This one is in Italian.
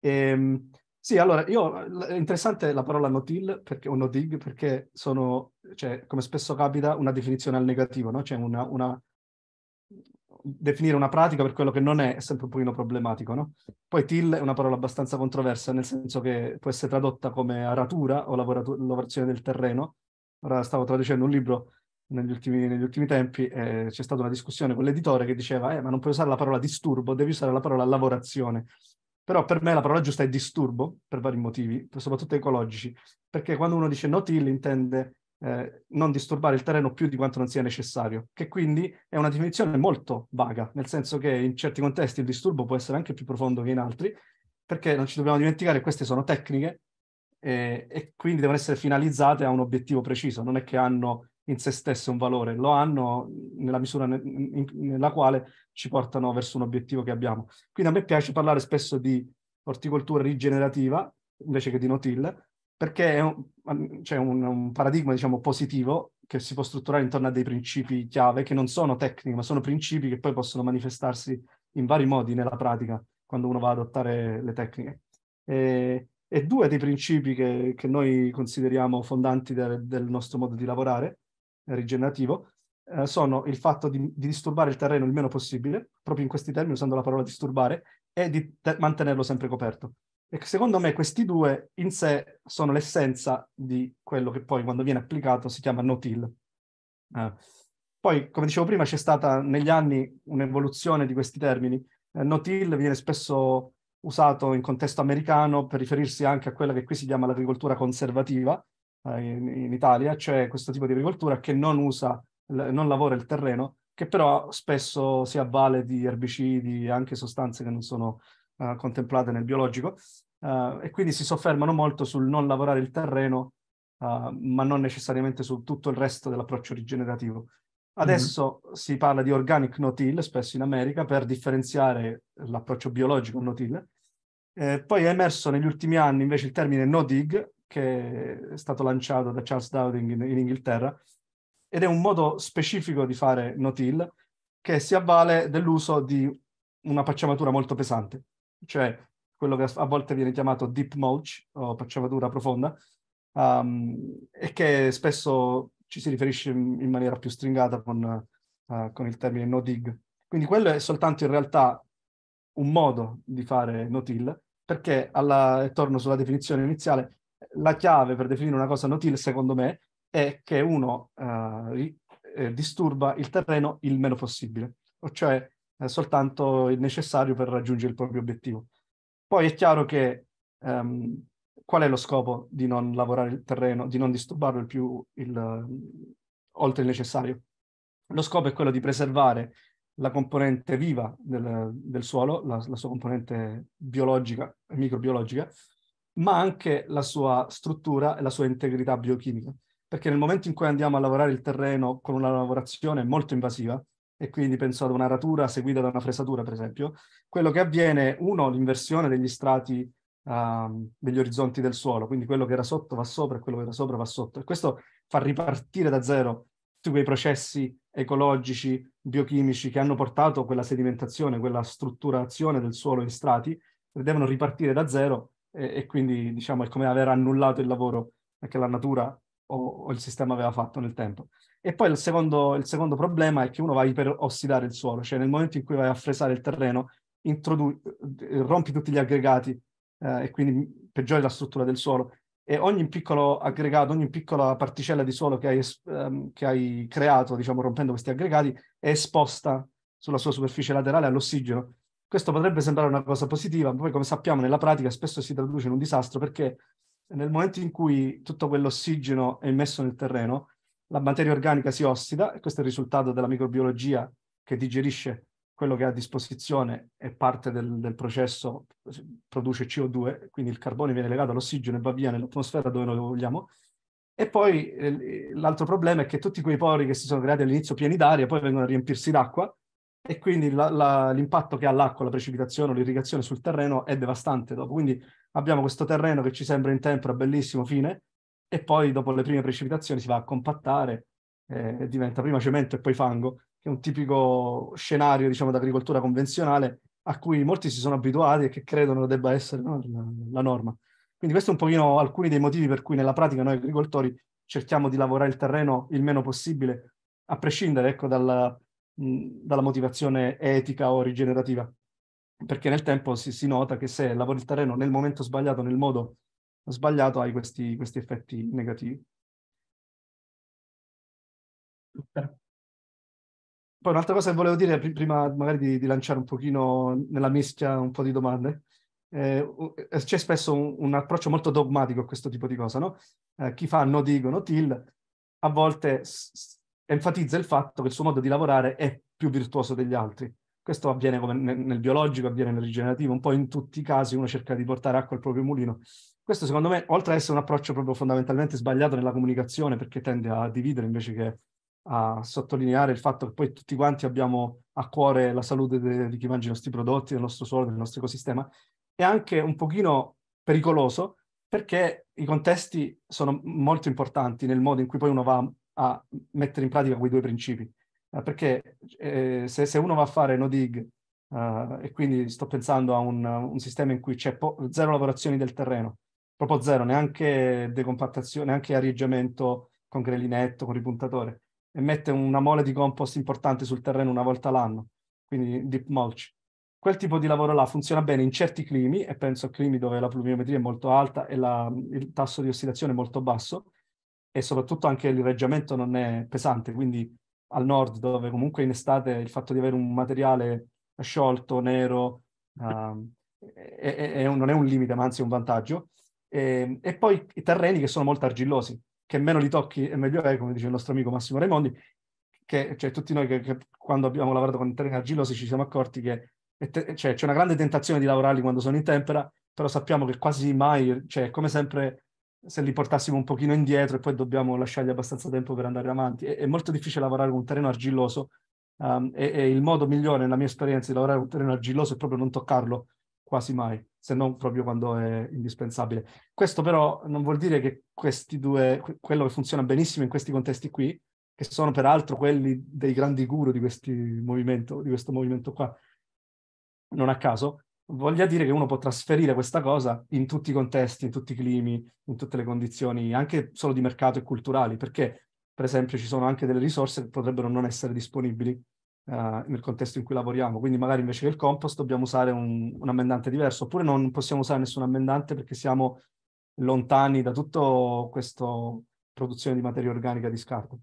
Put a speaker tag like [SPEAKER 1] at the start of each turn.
[SPEAKER 1] Ehm, sì, allora, io, è interessante la parola notil perché, o no-dig perché sono, cioè, come spesso capita, una definizione al negativo, no? Cioè una, una, definire una pratica per quello che non è è sempre un pochino problematico, no? Poi till è una parola abbastanza controversa, nel senso che può essere tradotta come aratura o lavorazione del terreno. Ora stavo traducendo un libro negli ultimi, negli ultimi tempi e c'è stata una discussione con l'editore che diceva eh, ma non puoi usare la parola disturbo, devi usare la parola lavorazione. Però per me la parola giusta è disturbo, per vari motivi, soprattutto ecologici, perché quando uno dice no till intende eh, non disturbare il terreno più di quanto non sia necessario, che quindi è una definizione molto vaga, nel senso che in certi contesti il disturbo può essere anche più profondo che in altri, perché non ci dobbiamo dimenticare che queste sono tecniche eh, e quindi devono essere finalizzate a un obiettivo preciso, non è che hanno in se stesse un valore, lo hanno nella misura ne- in- nella quale ci portano verso un obiettivo che abbiamo. Quindi a me piace parlare spesso di orticoltura rigenerativa invece che di no-till, perché c'è un, cioè un, un, paradigma, diciamo, positivo che si può strutturare intorno a dei principi chiave che non sono tecniche, ma sono principi che poi possono manifestarsi in vari modi nella pratica quando uno va ad adottare le tecniche. E, e due dei principi che, che noi consideriamo fondanti de, del nostro modo di lavorare rigenerativo, eh, sono il fatto di, di, disturbare il terreno il meno possibile, proprio in questi termini usando la parola disturbare, e di te- mantenerlo sempre coperto. E secondo me questi due in sé sono l'essenza di quello che poi quando viene applicato si chiama no-till. Eh. Poi, come dicevo prima, c'è stata negli anni un'evoluzione di questi termini. Eh, no-till viene spesso usato in contesto americano per riferirsi anche a quella che qui si chiama l'agricoltura conservativa, eh, in, in Italia cioè questo tipo di agricoltura che non usa, non lavora il terreno, che però spesso si avvale di erbicidi, e anche sostanze che non sono uh, contemplate nel biologico, uh, e quindi si soffermano molto sul non lavorare il terreno, uh, ma non necessariamente su tutto il resto dell'approccio rigenerativo. Mm-hmm. Adesso mm-hmm. si parla di organic no-till, spesso in America, per differenziare l'approccio biologico no-till. Eh, poi è emerso negli ultimi anni invece il termine no-dig, che è stato lanciato da Charles Dowding in, in Inghilterra ed è un modo specifico di fare no-till che si avvale dell'uso di una pacciamatura molto pesante, cioè quello che a volte viene chiamato deep mulch o pacciamatura profonda, um, e che spesso ci si riferisce in, in maniera più stringata con, uh, con, il termine no dig. Quindi quello è soltanto in realtà un modo di fare no till, perché alla, torno sulla definizione iniziale, la chiave per definire una cosa no secondo me, è che uno eh, eh, disturba il terreno il meno possibile, o cioè eh, soltanto il necessario per raggiungere il proprio obiettivo. Poi è chiaro che ehm, qual è lo scopo di non lavorare il terreno, di non disturbarlo il più il, oltre il necessario? Lo scopo è quello di preservare la componente viva del, del suolo, la, la, sua componente biologica e microbiologica, ma anche la sua struttura e la sua integrità biochimica. Perché nel momento in cui andiamo a lavorare il terreno con una lavorazione molto invasiva, e quindi penso ad una ratura seguita da una fresatura, per esempio, quello che avviene, uno, l'inversione degli strati, uh, degli orizzonti del suolo, quindi quello che era sotto va sopra e quello che era sopra va sotto. E questo fa ripartire da zero tutti quei processi ecologici, biochimici che hanno portato quella sedimentazione, quella strutturazione del suolo in strati, devono ripartire da zero e, e, quindi diciamo è come aver annullato il lavoro che la natura o, o il sistema aveva fatto nel tempo. E poi il secondo, il secondo, problema è che uno va a iperossidare il suolo, cioè nel momento in cui vai a fresare il terreno introdu- rompi tutti gli aggregati eh, e quindi peggiori la struttura del suolo e ogni piccolo aggregato, ogni piccola particella di suolo che hai, ehm, che hai creato, diciamo rompendo questi aggregati, è esposta sulla sua superficie laterale all'ossigeno questo potrebbe sembrare una cosa positiva, ma poi come sappiamo nella pratica spesso si traduce in un disastro perché nel momento in cui tutto quell'ossigeno è immesso nel terreno, la materia organica si ossida e questo è il risultato della microbiologia che digerisce quello che ha a disposizione e parte del, del processo produce CO2, quindi il carbone viene legato all'ossigeno e va via nell'atmosfera dove noi lo vogliamo. E poi eh, l'altro problema è che tutti quei pori che si sono creati all'inizio pieni d'aria poi vengono a riempirsi d'acqua e quindi la, la, l'impatto che ha l'acqua, la precipitazione o l'irrigazione sul terreno è devastante dopo. Quindi abbiamo questo terreno che ci sembra in tempera bellissimo, fine, e poi dopo le prime precipitazioni si va a compattare eh, e diventa prima cemento e poi fango, che è un tipico scenario, diciamo, d'agricoltura convenzionale a cui molti si sono abituati e che credono debba essere no, la norma. Quindi questo è un pochino alcuni dei motivi per cui nella pratica noi agricoltori cerchiamo di lavorare il terreno il meno possibile, a prescindere ecco, dal, dalla motivazione etica o rigenerativa, perché nel tempo si, si, nota che se lavori il terreno nel momento sbagliato, nel modo sbagliato, hai questi, questi effetti negativi. Super. Poi un'altra cosa che volevo dire, prima magari di, di lanciare un pochino nella mischia un po' di domande, eh, eh, c'è spesso un, un, approccio molto dogmatico a questo tipo di cosa, no? Eh, chi fa no no, till, a volte s- enfatizza il fatto che il suo modo di lavorare è più virtuoso degli altri. Questo avviene come nel, nel biologico, avviene nel rigenerativo, un po' in tutti i casi uno cerca di portare acqua al proprio mulino. Questo secondo me, oltre ad essere un approccio proprio fondamentalmente sbagliato nella comunicazione, perché tende a dividere invece che a sottolineare il fatto che poi tutti quanti abbiamo a cuore la salute de- di chi mangia i nostri prodotti, del nostro suolo, del nostro ecosistema, è anche un pochino pericoloso perché i contesti sono molto importanti nel modo in cui poi uno va a mettere in pratica quei due principi. Eh, perché eh, se, se, uno va a fare no dig eh, e quindi sto pensando a un, un sistema in cui c'è po- zero lavorazioni del terreno, proprio zero, neanche decompattazione, neanche arieggiamento con grelinetto, con ripuntatore, e mette una mole di compost importante sul terreno una volta l'anno, quindi deep mulch. Quel tipo di lavoro là funziona bene in certi climi, e penso a climi dove la pluviometria è molto alta e la, il tasso di ossidazione è molto basso, e soprattutto anche l'irreggiamento non è pesante, quindi al nord dove comunque in estate il fatto di avere un materiale sciolto, nero, uh, è, è un, non è un limite ma anzi è un vantaggio. E, ehm, e, poi i terreni che sono molto argillosi, che meno li tocchi e meglio è, come dice il nostro amico Massimo Raimondi, che cioè, tutti noi che, che quando abbiamo lavorato con i terreni argillosi ci siamo accorti che te, cioè, c'è una grande tentazione di lavorarli quando sono in tempera, però sappiamo che quasi mai, cioè come sempre se li portassimo un pochino indietro e poi dobbiamo lasciargli abbastanza tempo per andare avanti. È, è molto difficile lavorare con un terreno argilloso um, e, e, il modo migliore, nella mia esperienza, di lavorare con un terreno argilloso è proprio non toccarlo quasi mai, se non proprio quando è indispensabile. Questo però non vuol dire che questi due, quello che funziona benissimo in questi contesti qui, che sono peraltro quelli dei grandi guru di, di questo movimento qua, non a caso, voglia dire che uno può trasferire questa cosa in tutti i contesti, in tutti i climi, in tutte le condizioni, anche solo di mercato e culturali, perché per esempio ci sono anche delle risorse che potrebbero non essere disponibili uh, nel contesto in cui lavoriamo, quindi magari invece che il compost dobbiamo usare un, un ammendante diverso, oppure non possiamo usare nessun ammendante perché siamo lontani da tutta questa produzione di materia organica di scarto.